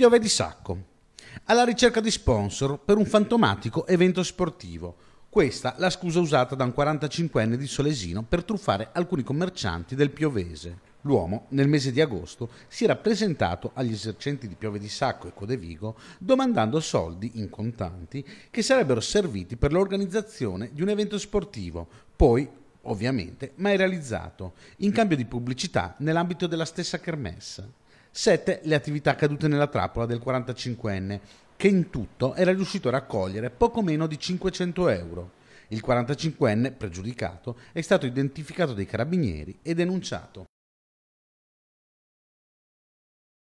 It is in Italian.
piove di sacco. Alla ricerca di sponsor per un fantomatico evento sportivo. Questa la scusa usata da un 45enne di Solesino per truffare alcuni commercianti del Piovese. L'uomo, nel mese di agosto, si era presentato agli esercenti di Piove di Sacco e Codevigo domandando soldi in contanti che sarebbero serviti per l'organizzazione di un evento sportivo, poi, ovviamente, mai realizzato, in cambio di pubblicità nell'ambito della stessa kermessa. 7. Le attività cadute nella trappola del 45enne, che in tutto era riuscito a raccogliere poco meno di 500 euro. Il 45enne, pregiudicato, è stato identificato dai carabinieri e denunciato.